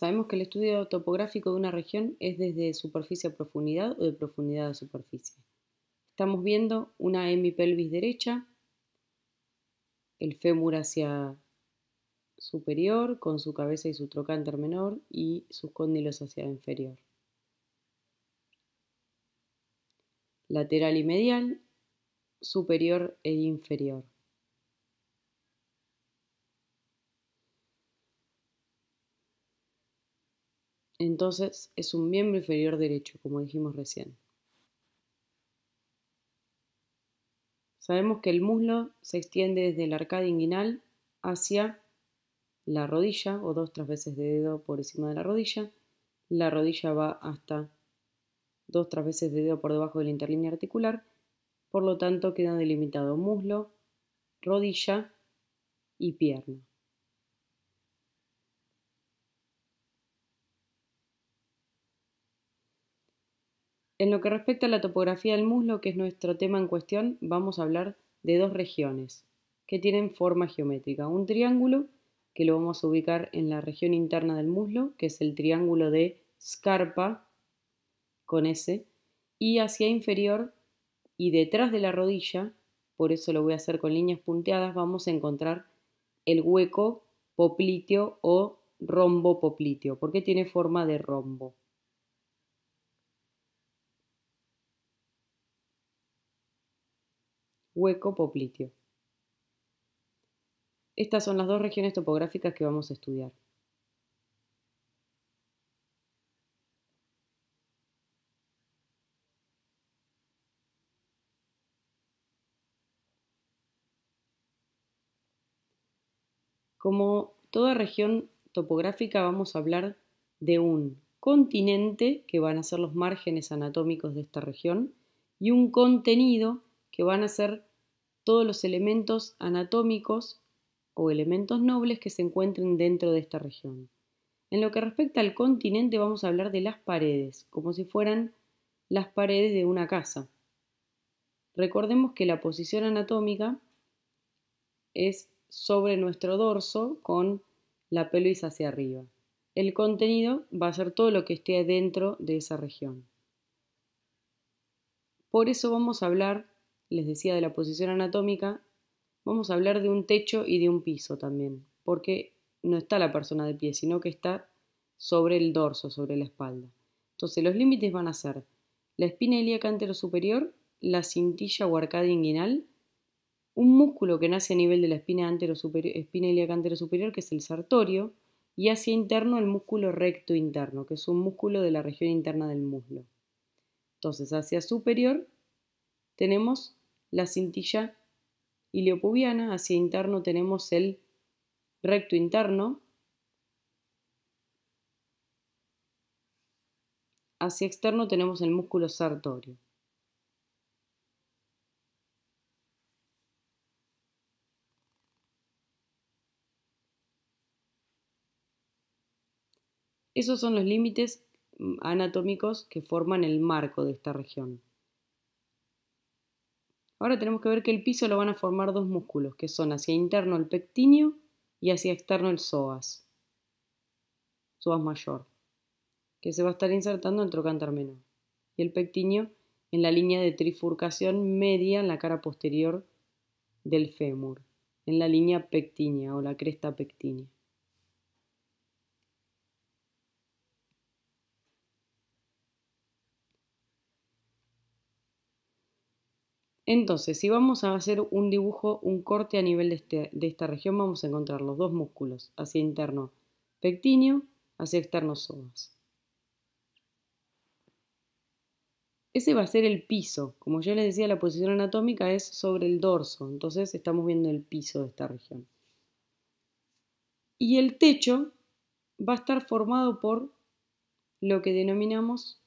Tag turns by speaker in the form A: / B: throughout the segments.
A: Sabemos que el estudio topográfico de una región es desde superficie a profundidad o de profundidad a superficie. Estamos viendo una hemipelvis derecha, el fémur hacia superior con su cabeza y su trocánter menor y sus cóndilos hacia inferior. Lateral y medial, superior e inferior. Entonces es un miembro inferior derecho, como dijimos recién. Sabemos que el muslo se extiende desde el arcada inguinal hacia la rodilla o dos tres veces de dedo por encima de la rodilla. La rodilla va hasta dos tres veces de dedo por debajo de la interlínea articular. Por lo tanto, queda delimitado muslo, rodilla y pierna. En lo que respecta a la topografía del muslo, que es nuestro tema en cuestión, vamos a hablar de dos regiones que tienen forma geométrica. Un triángulo, que lo vamos a ubicar en la región interna del muslo, que es el triángulo de Scarpa, con S, y hacia inferior y detrás de la rodilla, por eso lo voy a hacer con líneas punteadas, vamos a encontrar el hueco popliteo o rombo popliteo, porque tiene forma de rombo. hueco poplitio. Estas son las dos regiones topográficas que vamos a estudiar. Como toda región topográfica vamos a hablar de un continente, que van a ser los márgenes anatómicos de esta región, y un contenido, que van a ser todos los elementos anatómicos o elementos nobles que se encuentren dentro de esta región. En lo que respecta al continente vamos a hablar de las paredes, como si fueran las paredes de una casa. Recordemos que la posición anatómica es sobre nuestro dorso con la pelvis hacia arriba. El contenido va a ser todo lo que esté dentro de esa región. Por eso vamos a hablar les decía de la posición anatómica, vamos a hablar de un techo y de un piso también, porque no está la persona de pie, sino que está sobre el dorso, sobre la espalda. Entonces los límites van a ser la espina ilíaca antero superior, la cintilla o arcada inguinal, un músculo que nace a nivel de la espina, antero espina ilíaca antero superior, que es el sartorio, y hacia interno el músculo recto interno, que es un músculo de la región interna del muslo. Entonces, hacia superior tenemos la cintilla iliopubiana, hacia interno tenemos el recto interno, hacia externo tenemos el músculo sartorio. Esos son los límites mm, anatómicos que forman el marco de esta región. Ahora tenemos que ver que el piso lo van a formar dos músculos, que son hacia interno el pectinio y hacia externo el psoas, psoas mayor, que se va a estar insertando en el trocánter menor, y el pectinio en la línea de trifurcación media en la cara posterior del fémur, en la línea pectínea o la cresta pectínea. Entonces, si vamos a hacer un dibujo, un corte a nivel este, de, esta región, vamos a encontrar los dos músculos, hacia interno pectíneo, hacia externo somas. Ese va a ser el piso. Como ya les decía, la posición anatómica es sobre el dorso, entonces estamos viendo el piso de esta región. Y el techo va a estar formado por lo que denominamos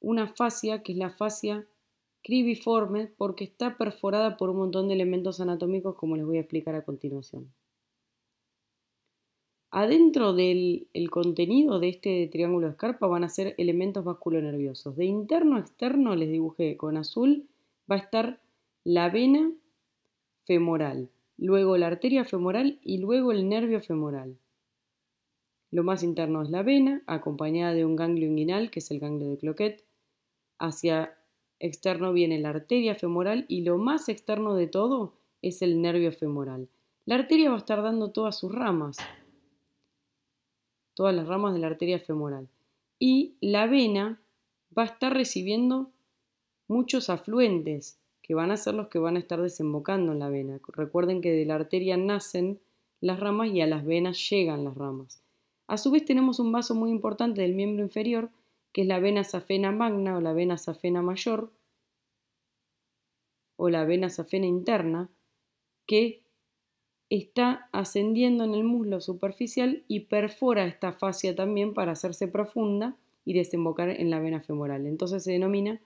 A: una fascia, que es la fascia cribiforme, porque está perforada por un montón de elementos anatómicos, como les voy a explicar a continuación. Adentro del contenido de este triángulo de escarpa van a ser elementos vasculonerviosos. De interno a externo, les dibujé con azul, va a estar la vena femoral, luego la arteria femoral y luego el nervio femoral. Lo más interno es la vena, acompañada de un ganglio inguinal, que es el ganglio de Cloquet, Hacia externo viene la arteria femoral y lo más externo de todo es el nervio femoral. La arteria va a estar dando todas sus ramas, todas las ramas de la arteria femoral. Y la vena va a estar recibiendo muchos afluentes, que van a ser los que van a estar desembocando en la vena. Recuerden que de la arteria nacen las ramas y a las venas llegan las ramas. A su vez tenemos un vaso muy importante del miembro inferior que es la vena safena magna o la vena safena mayor o la vena safena interna, que está ascendiendo en el muslo superficial y perfora esta fascia también para hacerse profunda y desembocar en la vena femoral. Entonces se denomina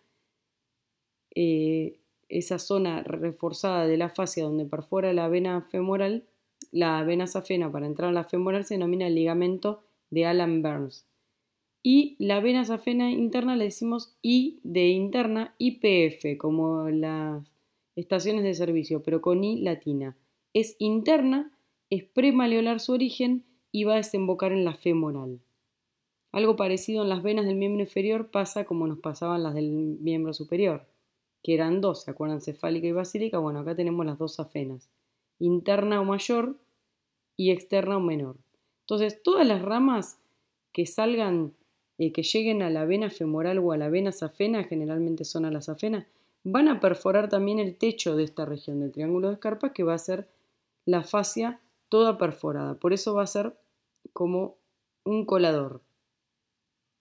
A: eh, esa zona reforzada de la fascia donde perfora la vena femoral, la vena safena para entrar a la femoral se denomina el ligamento de Alan Burns. Y la vena safena interna le decimos I de interna, IPF, como las estaciones de servicio, pero con I latina. Es interna, es premaleolar su origen y va a desembocar en la femoral. Algo parecido en las venas del miembro inferior pasa como nos pasaban las del miembro superior, que eran dos, ¿se acuerdan? Cefálica y basílica. Bueno, acá tenemos las dos safenas, interna o mayor y externa o menor. Entonces, todas las ramas que salgan que lleguen a la vena femoral o a la vena safena, generalmente son a la safena, van a perforar también el techo de esta región del triángulo de escarpa que va a ser la fascia toda perforada. Por eso va a ser como un colador.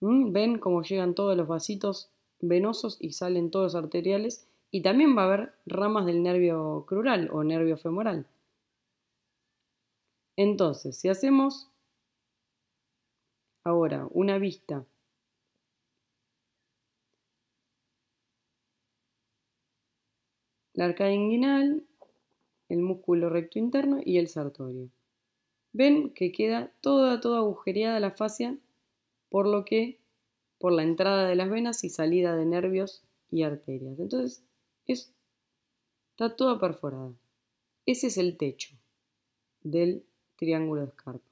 A: ¿Mm? ¿Ven cómo llegan todos los vasitos venosos y salen todos arteriales? Y también va a haber ramas del nervio crural o nervio femoral. Entonces, si hacemos Ahora, una vista. La arcada inguinal, el músculo recto interno y el sartorio. Ven que queda toda, toda agujereada la fascia, por lo que por la entrada de las venas y salida de nervios y arterias. Entonces, es, está toda perforada. Ese es el techo del triángulo de escarpa.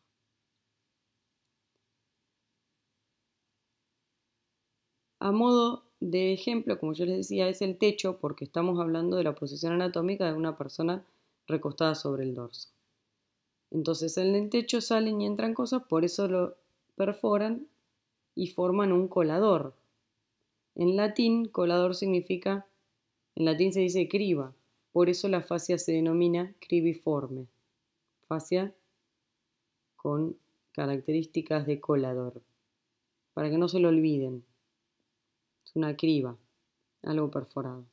A: A modo de ejemplo, como yo les decía, es el techo porque estamos hablando de la posición anatómica de una persona recostada sobre el dorso. Entonces en el techo salen y entran cosas, por eso lo perforan y forman un colador. En latín, colador significa, en latín se dice criba, por eso la fascia se denomina cribiforme, fascia con características de colador, para que no se lo olviden. Es una criba, algo perforado.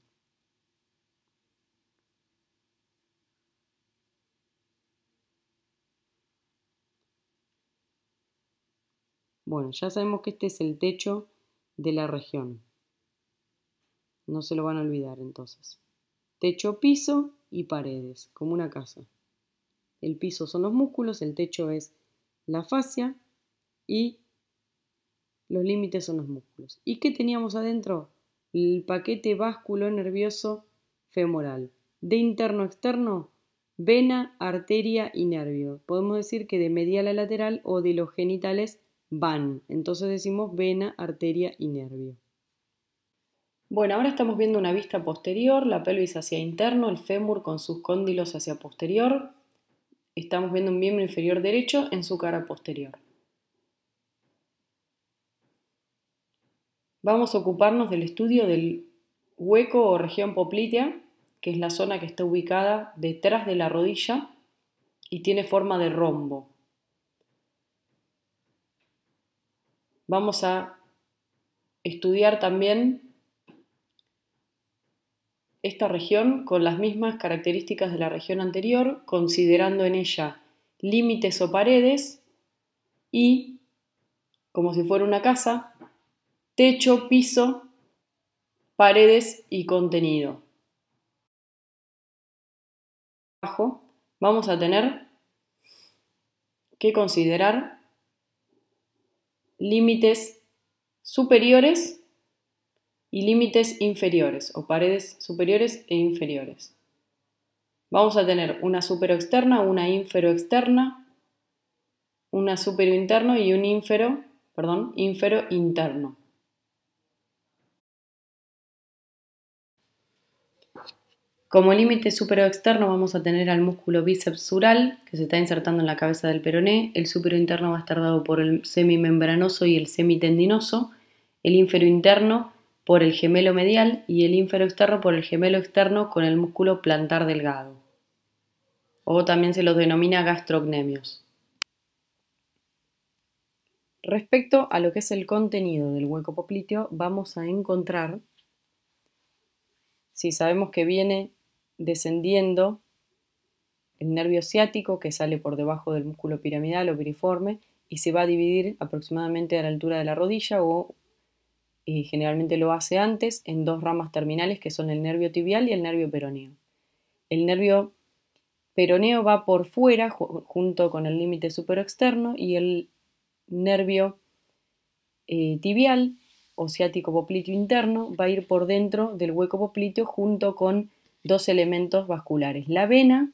A: Bueno, ya sabemos que este es el techo de la región. No se lo van a olvidar entonces. Techo, piso y paredes, como una casa. El piso son los músculos, el techo es la fascia y los límites son los músculos. ¿Y qué teníamos adentro? El paquete básculo nervioso femoral. De interno a externo, vena, arteria y nervio. Podemos decir que de medial a lateral o de los genitales van. Entonces decimos vena, arteria y nervio. Bueno, ahora estamos viendo una vista posterior, la pelvis hacia interno, el fémur con sus cóndilos hacia posterior. Estamos viendo un miembro inferior derecho en su cara posterior. Vamos a ocuparnos del estudio del hueco o región poplitea, que es la zona que está ubicada detrás de la rodilla y tiene forma de rombo. Vamos a estudiar también esta región con las mismas características de la región anterior, considerando en ella límites o paredes y, como si fuera una casa, techo, piso, paredes y contenido. Abajo vamos a tener que considerar límites superiores y límites inferiores o paredes superiores e inferiores. Vamos a tener una supero externa, una infero externa, una supero interno y un infero, perdón, infero interno. Como límite supero externo vamos a tener al músculo bíceps sural que se está insertando en la cabeza del peroné, el supero interno va a estar dado por el semimembranoso y el semitendinoso, el infero interno por el gemelo medial y el infero externo por el gemelo externo con el músculo plantar delgado. O también se los denomina gastrocnemios. Respecto a lo que es el contenido del hueco popliteo, vamos a encontrar si sabemos que viene descendiendo el nervio ciático que sale por debajo del músculo piramidal o piriforme y se va a dividir aproximadamente a la altura de la rodilla o eh, generalmente lo hace antes en dos ramas terminales que son el nervio tibial y el nervio peroneo. El nervio peroneo va por fuera junto con el límite externo y el nervio eh, tibial o ciático popliteo interno va a ir por dentro del hueco popliteo junto con dos elementos vasculares, la vena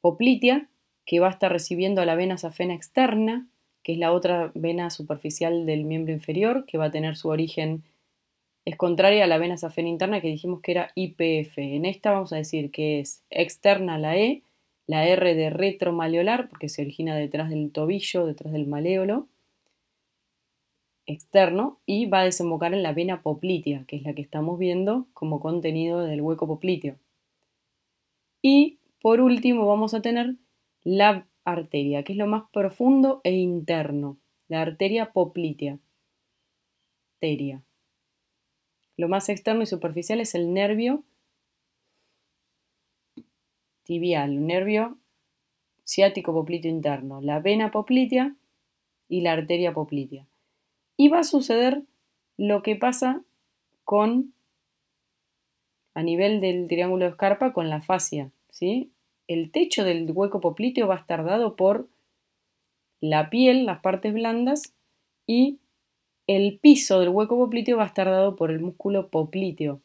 A: poplitea, que va a estar recibiendo a la vena safena externa, que es la otra vena superficial del miembro inferior, que va a tener su origen, es contraria a la vena safena interna que dijimos que era IPF. En esta vamos a decir que es externa la E, la R de retromaleolar, porque se origina detrás del tobillo, detrás del maleolo, externo y va a desembocar en la vena poplitea, que es la que estamos viendo como contenido del hueco popliteo. Y por último vamos a tener la arteria, que es lo más profundo e interno, la arteria poplitea. Lo más externo y superficial es el nervio tibial, nervio ciático popliteo interno, la vena poplitea y la arteria poplitea. Y va a suceder lo que pasa con, a nivel del triángulo de escarpa, con la fascia. ¿sí? El techo del hueco popliteo va a estar dado por la piel, las partes blandas, y el piso del hueco popliteo va a estar dado por el músculo popliteo.